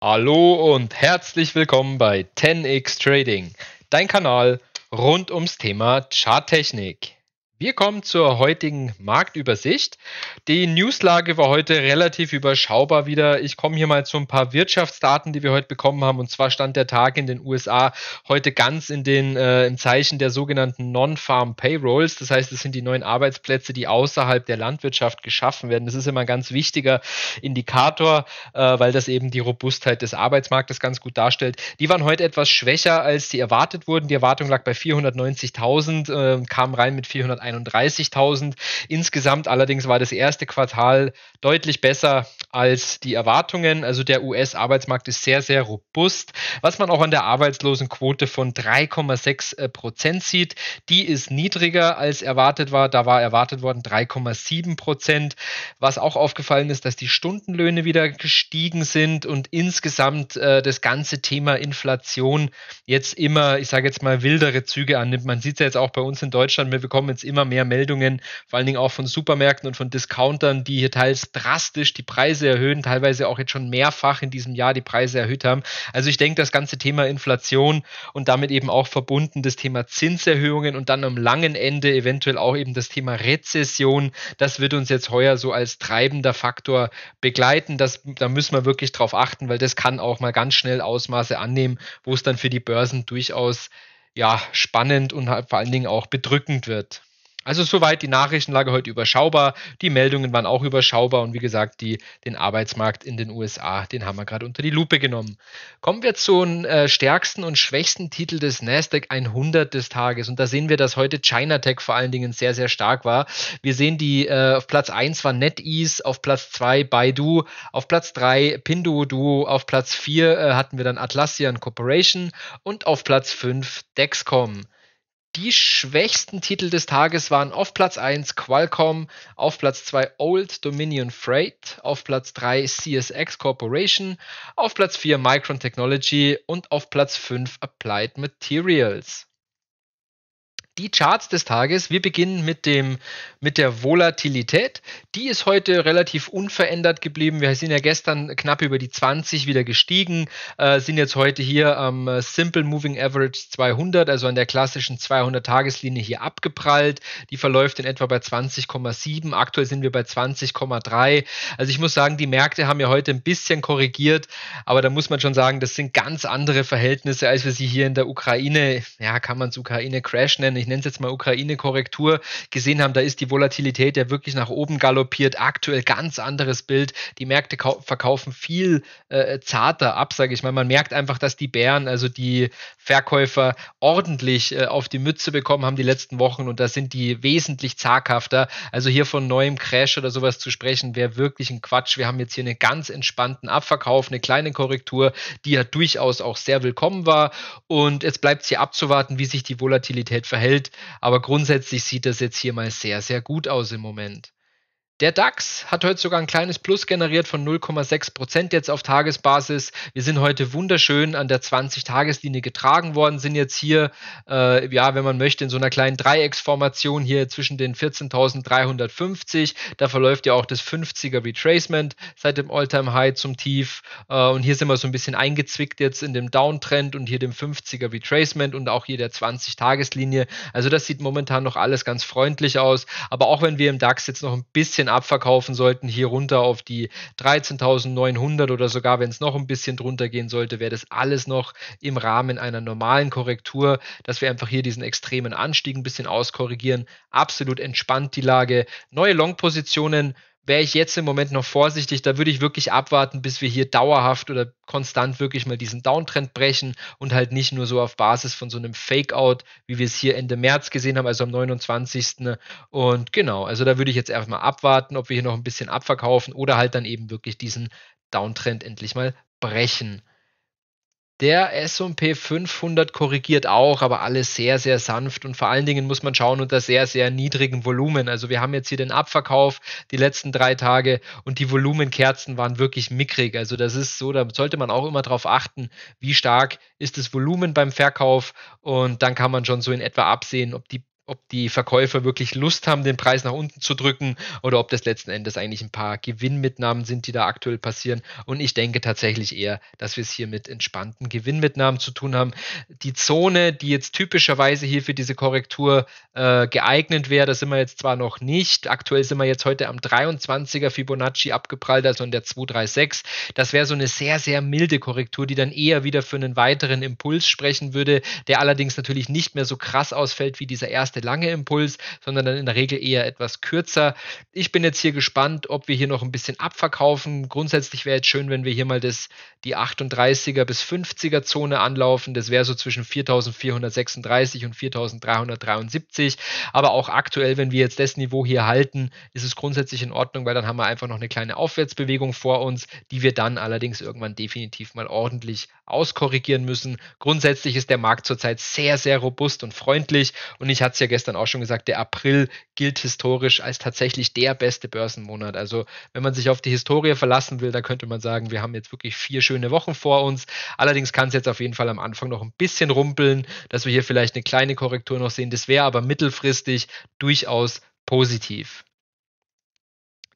Hallo und herzlich willkommen bei 10x Trading, dein Kanal rund ums Thema Charttechnik. Wir kommen zur heutigen Marktübersicht. Die Newslage war heute relativ überschaubar wieder. Ich komme hier mal zu ein paar Wirtschaftsdaten, die wir heute bekommen haben. Und zwar stand der Tag in den USA heute ganz in den, äh, im Zeichen der sogenannten Non-Farm Payrolls. Das heißt, es sind die neuen Arbeitsplätze, die außerhalb der Landwirtschaft geschaffen werden. Das ist immer ein ganz wichtiger Indikator, äh, weil das eben die Robustheit des Arbeitsmarktes ganz gut darstellt. Die waren heute etwas schwächer, als die erwartet wurden. Die Erwartung lag bei 490.000, äh, kam rein mit 400. 31.000. Insgesamt allerdings war das erste Quartal deutlich besser als die Erwartungen. Also der US-Arbeitsmarkt ist sehr, sehr robust, was man auch an der Arbeitslosenquote von 3,6 Prozent sieht. Die ist niedriger als erwartet war. Da war erwartet worden 3,7 Prozent. Was auch aufgefallen ist, dass die Stundenlöhne wieder gestiegen sind und insgesamt äh, das ganze Thema Inflation jetzt immer, ich sage jetzt mal, wildere Züge annimmt. Man sieht es ja jetzt auch bei uns in Deutschland. Wir bekommen jetzt immer immer mehr Meldungen, vor allen Dingen auch von Supermärkten und von Discountern, die hier teils drastisch die Preise erhöhen, teilweise auch jetzt schon mehrfach in diesem Jahr die Preise erhöht haben. Also ich denke, das ganze Thema Inflation und damit eben auch verbunden das Thema Zinserhöhungen und dann am langen Ende eventuell auch eben das Thema Rezession, das wird uns jetzt heuer so als treibender Faktor begleiten. Das, da müssen wir wirklich drauf achten, weil das kann auch mal ganz schnell Ausmaße annehmen, wo es dann für die Börsen durchaus ja, spannend und vor allen Dingen auch bedrückend wird. Also soweit die Nachrichtenlage heute überschaubar. Die Meldungen waren auch überschaubar und wie gesagt, die, den Arbeitsmarkt in den USA, den haben wir gerade unter die Lupe genommen. Kommen wir zum äh, stärksten und schwächsten Titel des Nasdaq 100 des Tages und da sehen wir, dass heute Chinatech vor allen Dingen sehr, sehr stark war. Wir sehen, die äh, auf Platz 1 war NetEase, auf Platz 2 Baidu, auf Platz 3 Pinduoduo, auf Platz 4 äh, hatten wir dann Atlassian Corporation und auf Platz 5 Dexcom. Die schwächsten Titel des Tages waren auf Platz 1 Qualcomm, auf Platz 2 Old Dominion Freight, auf Platz 3 CSX Corporation, auf Platz 4 Micron Technology und auf Platz 5 Applied Materials die Charts des Tages. Wir beginnen mit, dem, mit der Volatilität. Die ist heute relativ unverändert geblieben. Wir sind ja gestern knapp über die 20 wieder gestiegen, äh, sind jetzt heute hier am Simple Moving Average 200, also an der klassischen 200-Tageslinie hier abgeprallt. Die verläuft in etwa bei 20,7. Aktuell sind wir bei 20,3. Also ich muss sagen, die Märkte haben ja heute ein bisschen korrigiert, aber da muss man schon sagen, das sind ganz andere Verhältnisse, als wir sie hier in der Ukraine, ja, kann man es Ukraine-Crash nennen. Ich nenne es jetzt mal Ukraine-Korrektur gesehen haben, da ist die Volatilität ja wirklich nach oben galoppiert. Aktuell ganz anderes Bild. Die Märkte verkaufen viel äh, zarter ab, sage ich mal. Man merkt einfach, dass die Bären, also die Verkäufer, ordentlich äh, auf die Mütze bekommen haben die letzten Wochen und da sind die wesentlich zaghafter. Also hier von neuem Crash oder sowas zu sprechen, wäre wirklich ein Quatsch. Wir haben jetzt hier einen ganz entspannten Abverkauf, eine kleine Korrektur, die ja durchaus auch sehr willkommen war. Und jetzt bleibt es hier abzuwarten, wie sich die Volatilität verhält. Bild. Aber grundsätzlich sieht das jetzt hier mal sehr, sehr gut aus im Moment. Der DAX hat heute sogar ein kleines Plus generiert von 0,6 Prozent jetzt auf Tagesbasis. Wir sind heute wunderschön an der 20-Tageslinie getragen worden, sind jetzt hier, äh, ja, wenn man möchte, in so einer kleinen Dreiecksformation hier zwischen den 14.350. Da verläuft ja auch das 50er Retracement seit dem Alltime high zum Tief. Äh, und hier sind wir so ein bisschen eingezwickt jetzt in dem Downtrend und hier dem 50er Retracement und auch hier der 20-Tageslinie. Also das sieht momentan noch alles ganz freundlich aus. Aber auch wenn wir im DAX jetzt noch ein bisschen bisschen abverkaufen sollten, hier runter auf die 13.900 oder sogar, wenn es noch ein bisschen drunter gehen sollte, wäre das alles noch im Rahmen einer normalen Korrektur, dass wir einfach hier diesen extremen Anstieg ein bisschen auskorrigieren. Absolut entspannt die Lage. Neue Long-Positionen wäre ich jetzt im Moment noch vorsichtig. Da würde ich wirklich abwarten, bis wir hier dauerhaft oder konstant wirklich mal diesen Downtrend brechen und halt nicht nur so auf Basis von so einem Fakeout, wie wir es hier Ende März gesehen haben, also am 29. Und genau, also da würde ich jetzt erstmal abwarten, ob wir hier noch ein bisschen abverkaufen oder halt dann eben wirklich diesen Downtrend endlich mal brechen. Der S&P 500 korrigiert auch, aber alles sehr, sehr sanft und vor allen Dingen muss man schauen unter sehr, sehr niedrigem Volumen. Also wir haben jetzt hier den Abverkauf die letzten drei Tage und die Volumenkerzen waren wirklich mickrig. Also das ist so, da sollte man auch immer darauf achten, wie stark ist das Volumen beim Verkauf und dann kann man schon so in etwa absehen, ob die ob die Verkäufer wirklich Lust haben, den Preis nach unten zu drücken oder ob das letzten Endes eigentlich ein paar Gewinnmitnahmen sind, die da aktuell passieren. Und ich denke tatsächlich eher, dass wir es hier mit entspannten Gewinnmitnahmen zu tun haben. Die Zone, die jetzt typischerweise hier für diese Korrektur äh, geeignet wäre, da sind wir jetzt zwar noch nicht. Aktuell sind wir jetzt heute am 23er Fibonacci abgeprallt, also in der 236. Das wäre so eine sehr, sehr milde Korrektur, die dann eher wieder für einen weiteren Impuls sprechen würde, der allerdings natürlich nicht mehr so krass ausfällt wie dieser erste erste lange Impuls, sondern dann in der Regel eher etwas kürzer. Ich bin jetzt hier gespannt, ob wir hier noch ein bisschen abverkaufen. Grundsätzlich wäre es schön, wenn wir hier mal das, die 38er bis 50er Zone anlaufen. Das wäre so zwischen 4436 und 4373. Aber auch aktuell, wenn wir jetzt das Niveau hier halten, ist es grundsätzlich in Ordnung, weil dann haben wir einfach noch eine kleine Aufwärtsbewegung vor uns, die wir dann allerdings irgendwann definitiv mal ordentlich auskorrigieren müssen. Grundsätzlich ist der Markt zurzeit sehr, sehr robust und freundlich und ich hatte es ja gestern auch schon gesagt, der April gilt historisch als tatsächlich der beste Börsenmonat. Also wenn man sich auf die Historie verlassen will, da könnte man sagen, wir haben jetzt wirklich vier schöne Wochen vor uns. Allerdings kann es jetzt auf jeden Fall am Anfang noch ein bisschen rumpeln, dass wir hier vielleicht eine kleine Korrektur noch sehen. Das wäre aber mittelfristig durchaus positiv.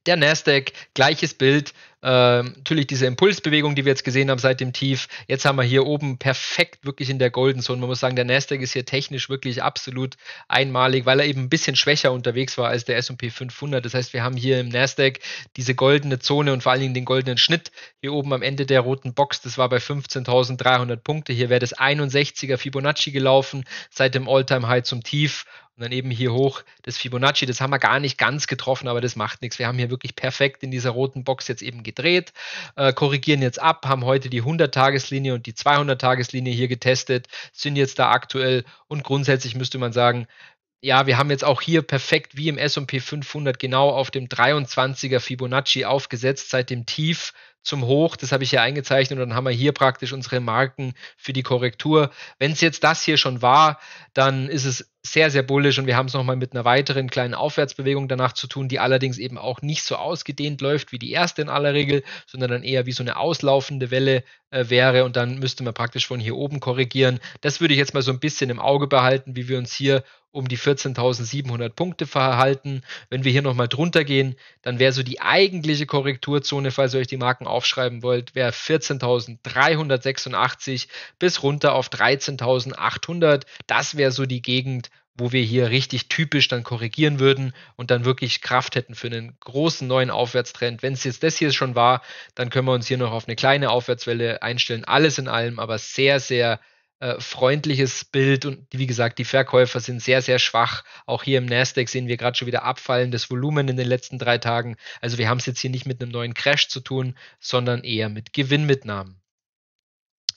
Der Nasdaq, gleiches Bild. Äh, natürlich diese Impulsbewegung, die wir jetzt gesehen haben seit dem Tief. Jetzt haben wir hier oben perfekt wirklich in der Golden Zone. Man muss sagen, der Nasdaq ist hier technisch wirklich absolut einmalig, weil er eben ein bisschen schwächer unterwegs war als der S&P 500. Das heißt, wir haben hier im Nasdaq diese goldene Zone und vor allen Dingen den goldenen Schnitt hier oben am Ende der roten Box. Das war bei 15.300 Punkte. Hier wäre das 61er Fibonacci gelaufen seit dem All-Time-High zum Tief und dann eben hier hoch das Fibonacci, das haben wir gar nicht ganz getroffen, aber das macht nichts. Wir haben hier wirklich perfekt in dieser roten Box jetzt eben gedreht, äh, korrigieren jetzt ab, haben heute die 100-Tageslinie und die 200-Tageslinie hier getestet, sind jetzt da aktuell und grundsätzlich müsste man sagen, ja, wir haben jetzt auch hier perfekt wie im S&P 500 genau auf dem 23er Fibonacci aufgesetzt seit dem Tief zum Hoch. Das habe ich hier eingezeichnet und dann haben wir hier praktisch unsere Marken für die Korrektur. Wenn es jetzt das hier schon war, dann ist es sehr, sehr bullisch und wir haben es nochmal mit einer weiteren kleinen Aufwärtsbewegung danach zu tun, die allerdings eben auch nicht so ausgedehnt läuft wie die erste in aller Regel, sondern dann eher wie so eine auslaufende Welle äh, wäre und dann müsste man praktisch von hier oben korrigieren. Das würde ich jetzt mal so ein bisschen im Auge behalten, wie wir uns hier um die 14.700 Punkte verhalten. Wenn wir hier nochmal drunter gehen, dann wäre so die eigentliche Korrekturzone, falls ihr euch die Marken aufschreiben wollt, wäre 14.386 bis runter auf 13.800. Das wäre so die Gegend, wo wir hier richtig typisch dann korrigieren würden und dann wirklich Kraft hätten für einen großen neuen Aufwärtstrend. Wenn es jetzt das hier schon war, dann können wir uns hier noch auf eine kleine Aufwärtswelle einstellen. Alles in allem aber sehr, sehr äh, freundliches Bild und wie gesagt, die Verkäufer sind sehr, sehr schwach. Auch hier im Nasdaq sehen wir gerade schon wieder abfallendes Volumen in den letzten drei Tagen. Also wir haben es jetzt hier nicht mit einem neuen Crash zu tun, sondern eher mit Gewinnmitnahmen.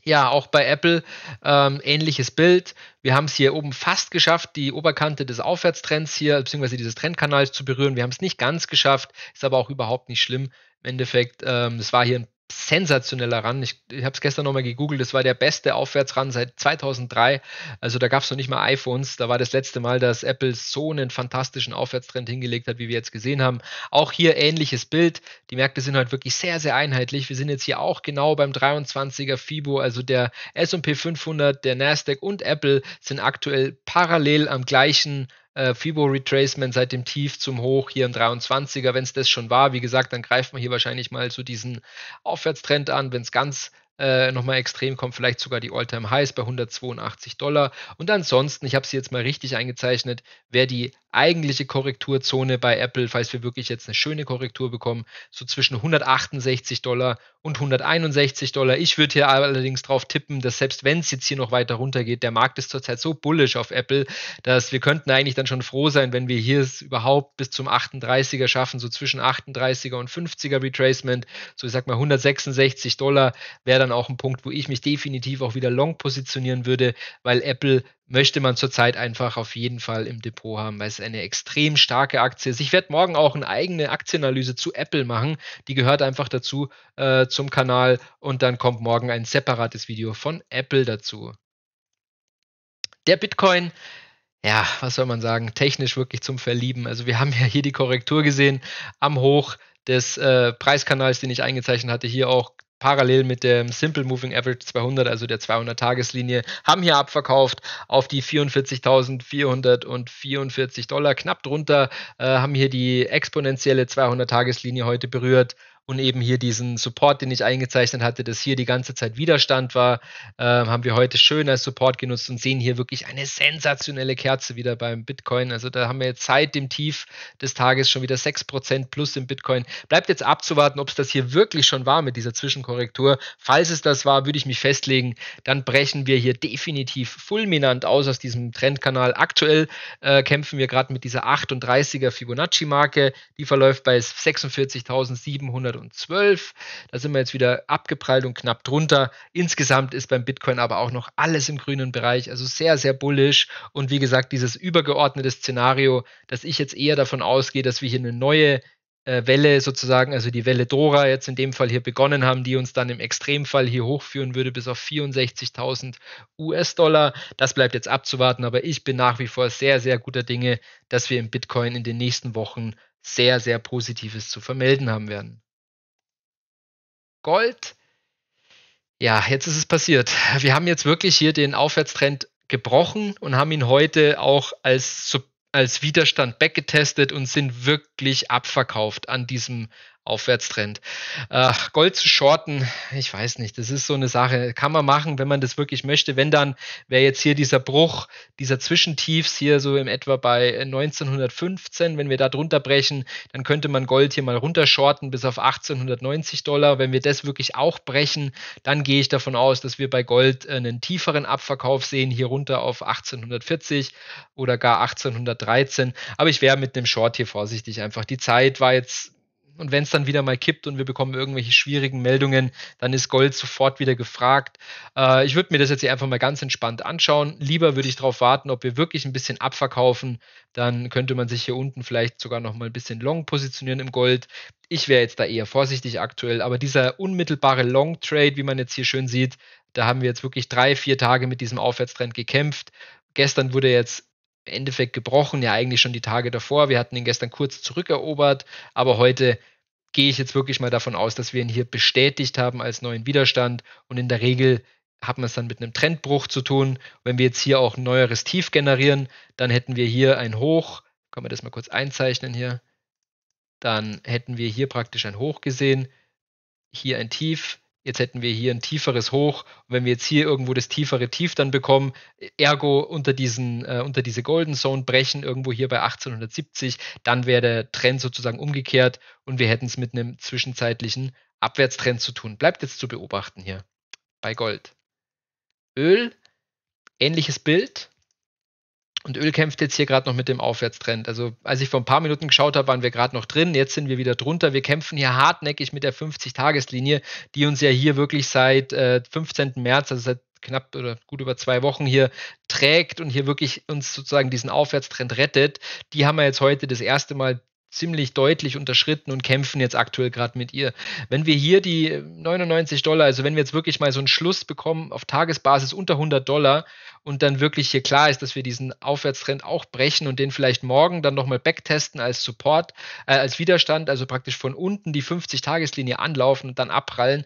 Ja, auch bei Apple ähm, ähnliches Bild. Wir haben es hier oben fast geschafft, die Oberkante des Aufwärtstrends hier, beziehungsweise dieses Trendkanals zu berühren. Wir haben es nicht ganz geschafft, ist aber auch überhaupt nicht schlimm. Im Endeffekt, ähm, es war hier ein sensationeller Run. Ich, ich habe es gestern nochmal gegoogelt, das war der beste Aufwärtsrun seit 2003. Also da gab es noch nicht mal iPhones. Da war das letzte Mal, dass Apple so einen fantastischen Aufwärtstrend hingelegt hat, wie wir jetzt gesehen haben. Auch hier ähnliches Bild. Die Märkte sind halt wirklich sehr, sehr einheitlich. Wir sind jetzt hier auch genau beim 23er FIBO. Also der S&P 500, der Nasdaq und Apple sind aktuell parallel am gleichen äh, Fibo Retracement seit dem Tief zum Hoch hier im 23er, wenn es das schon war. Wie gesagt, dann greift man hier wahrscheinlich mal so diesen Aufwärtstrend an. Wenn es ganz äh, nochmal extrem kommt, vielleicht sogar die Alltime highs bei 182 Dollar. Und ansonsten, ich habe sie jetzt mal richtig eingezeichnet, wäre die eigentliche Korrekturzone bei Apple, falls wir wirklich jetzt eine schöne Korrektur bekommen, so zwischen 168 Dollar und 161 Dollar. Ich würde hier allerdings drauf tippen, dass selbst wenn es jetzt hier noch weiter runter geht, der Markt ist zurzeit so bullish auf Apple, dass wir könnten eigentlich dann schon froh sein, wenn wir hier es überhaupt bis zum 38er schaffen, so zwischen 38er und 50er Retracement, so ich sag mal 166 Dollar wäre dann dann auch ein Punkt, wo ich mich definitiv auch wieder long positionieren würde, weil Apple möchte man zurzeit einfach auf jeden Fall im Depot haben, weil es eine extrem starke Aktie ist. Ich werde morgen auch eine eigene Aktienanalyse zu Apple machen. Die gehört einfach dazu äh, zum Kanal und dann kommt morgen ein separates Video von Apple dazu. Der Bitcoin ja, was soll man sagen, technisch wirklich zum Verlieben. Also wir haben ja hier die Korrektur gesehen am Hoch des äh, Preiskanals, den ich eingezeichnet hatte, hier auch parallel mit dem Simple Moving Average 200, also der 200-Tageslinie, haben hier abverkauft auf die 44.444 Dollar, knapp drunter, äh, haben hier die exponentielle 200-Tageslinie heute berührt und eben hier diesen Support, den ich eingezeichnet hatte, dass hier die ganze Zeit Widerstand war, äh, haben wir heute schön als Support genutzt und sehen hier wirklich eine sensationelle Kerze wieder beim Bitcoin. Also da haben wir jetzt seit dem Tief des Tages schon wieder 6% plus im Bitcoin. Bleibt jetzt abzuwarten, ob es das hier wirklich schon war mit dieser Zwischenkorrektur. Falls es das war, würde ich mich festlegen, dann brechen wir hier definitiv fulminant aus aus diesem Trendkanal. Aktuell äh, kämpfen wir gerade mit dieser 38er Fibonacci-Marke. Die verläuft bei 46.700 112. Da sind wir jetzt wieder abgeprallt und knapp drunter. Insgesamt ist beim Bitcoin aber auch noch alles im grünen Bereich, also sehr, sehr bullisch. Und wie gesagt, dieses übergeordnete Szenario, dass ich jetzt eher davon ausgehe, dass wir hier eine neue äh, Welle sozusagen, also die Welle Dora jetzt in dem Fall hier begonnen haben, die uns dann im Extremfall hier hochführen würde bis auf 64.000 US-Dollar. Das bleibt jetzt abzuwarten, aber ich bin nach wie vor sehr, sehr guter Dinge, dass wir im Bitcoin in den nächsten Wochen sehr, sehr Positives zu vermelden haben werden. Gold. Ja, jetzt ist es passiert. Wir haben jetzt wirklich hier den Aufwärtstrend gebrochen und haben ihn heute auch als, als Widerstand backgetestet und sind wirklich abverkauft an diesem Aufwärtstrend. Äh, Gold zu shorten, ich weiß nicht, das ist so eine Sache, kann man machen, wenn man das wirklich möchte. Wenn dann wäre jetzt hier dieser Bruch, dieser Zwischentiefs hier so im etwa bei 1915, äh, wenn wir da drunter brechen, dann könnte man Gold hier mal runter shorten bis auf 1890 Dollar. Wenn wir das wirklich auch brechen, dann gehe ich davon aus, dass wir bei Gold äh, einen tieferen Abverkauf sehen, hier runter auf 1840 oder gar 1813. Aber ich wäre mit dem Short hier vorsichtig einfach. Die Zeit war jetzt und wenn es dann wieder mal kippt und wir bekommen irgendwelche schwierigen Meldungen, dann ist Gold sofort wieder gefragt. Äh, ich würde mir das jetzt hier einfach mal ganz entspannt anschauen. Lieber würde ich darauf warten, ob wir wirklich ein bisschen abverkaufen. Dann könnte man sich hier unten vielleicht sogar noch mal ein bisschen long positionieren im Gold. Ich wäre jetzt da eher vorsichtig aktuell, aber dieser unmittelbare Long Trade, wie man jetzt hier schön sieht, da haben wir jetzt wirklich drei, vier Tage mit diesem Aufwärtstrend gekämpft. Gestern wurde jetzt Endeffekt gebrochen, ja eigentlich schon die Tage davor. Wir hatten ihn gestern kurz zurückerobert, aber heute gehe ich jetzt wirklich mal davon aus, dass wir ihn hier bestätigt haben als neuen Widerstand und in der Regel hat man es dann mit einem Trendbruch zu tun. Wenn wir jetzt hier auch ein neueres Tief generieren, dann hätten wir hier ein Hoch, können wir das mal kurz einzeichnen hier, dann hätten wir hier praktisch ein Hoch gesehen, hier ein Tief, jetzt hätten wir hier ein tieferes Hoch. Und wenn wir jetzt hier irgendwo das tiefere Tief dann bekommen, ergo unter, diesen, äh, unter diese Golden Zone brechen, irgendwo hier bei 1870, dann wäre der Trend sozusagen umgekehrt und wir hätten es mit einem zwischenzeitlichen Abwärtstrend zu tun. Bleibt jetzt zu beobachten hier bei Gold. Öl, ähnliches Bild. Und Öl kämpft jetzt hier gerade noch mit dem Aufwärtstrend. Also als ich vor ein paar Minuten geschaut habe, waren wir gerade noch drin. Jetzt sind wir wieder drunter. Wir kämpfen hier hartnäckig mit der 50-Tageslinie, die uns ja hier wirklich seit äh, 15. März, also seit knapp oder gut über zwei Wochen hier trägt und hier wirklich uns sozusagen diesen Aufwärtstrend rettet. Die haben wir jetzt heute das erste Mal ziemlich deutlich unterschritten und kämpfen jetzt aktuell gerade mit ihr. Wenn wir hier die 99 Dollar, also wenn wir jetzt wirklich mal so einen Schluss bekommen auf Tagesbasis unter 100 Dollar und dann wirklich hier klar ist, dass wir diesen Aufwärtstrend auch brechen und den vielleicht morgen dann nochmal backtesten als Support, äh, als Widerstand, also praktisch von unten die 50-Tageslinie anlaufen und dann abprallen,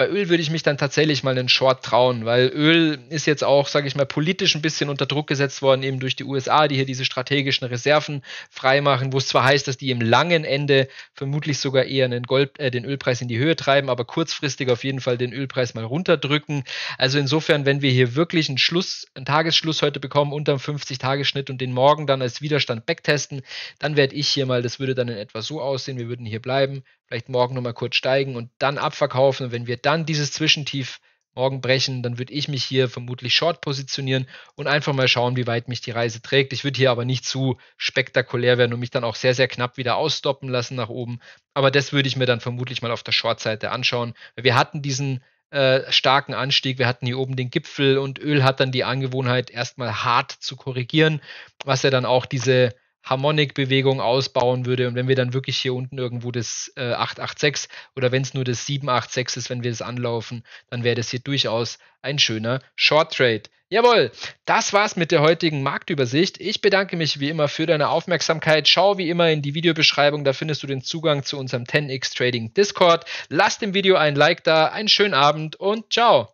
bei Öl würde ich mich dann tatsächlich mal einen Short trauen, weil Öl ist jetzt auch, sage ich mal, politisch ein bisschen unter Druck gesetzt worden, eben durch die USA, die hier diese strategischen Reserven freimachen, wo es zwar heißt, dass die im langen Ende vermutlich sogar eher den, Gold, äh, den Ölpreis in die Höhe treiben, aber kurzfristig auf jeden Fall den Ölpreis mal runterdrücken. Also insofern, wenn wir hier wirklich einen Schluss, einen Tagesschluss heute bekommen, unterm 50 tageschnitt und den morgen dann als Widerstand backtesten, dann werde ich hier mal, das würde dann in etwa so aussehen, wir würden hier bleiben, vielleicht morgen nochmal kurz steigen und dann abverkaufen. Und wenn wir dann dieses Zwischentief morgen brechen, dann würde ich mich hier vermutlich short positionieren und einfach mal schauen, wie weit mich die Reise trägt. Ich würde hier aber nicht zu spektakulär werden und mich dann auch sehr, sehr knapp wieder ausstoppen lassen nach oben. Aber das würde ich mir dann vermutlich mal auf der Short-Seite anschauen. Wir hatten diesen äh, starken Anstieg. Wir hatten hier oben den Gipfel und Öl hat dann die Angewohnheit, erstmal hart zu korrigieren, was ja dann auch diese Harmonikbewegung ausbauen würde und wenn wir dann wirklich hier unten irgendwo das äh, 886 oder wenn es nur das 786 ist, wenn wir es anlaufen, dann wäre das hier durchaus ein schöner Short Trade. Jawohl, das war's mit der heutigen Marktübersicht. Ich bedanke mich wie immer für deine Aufmerksamkeit. Schau wie immer in die Videobeschreibung, da findest du den Zugang zu unserem 10x Trading Discord. Lass dem Video ein Like da, einen schönen Abend und ciao.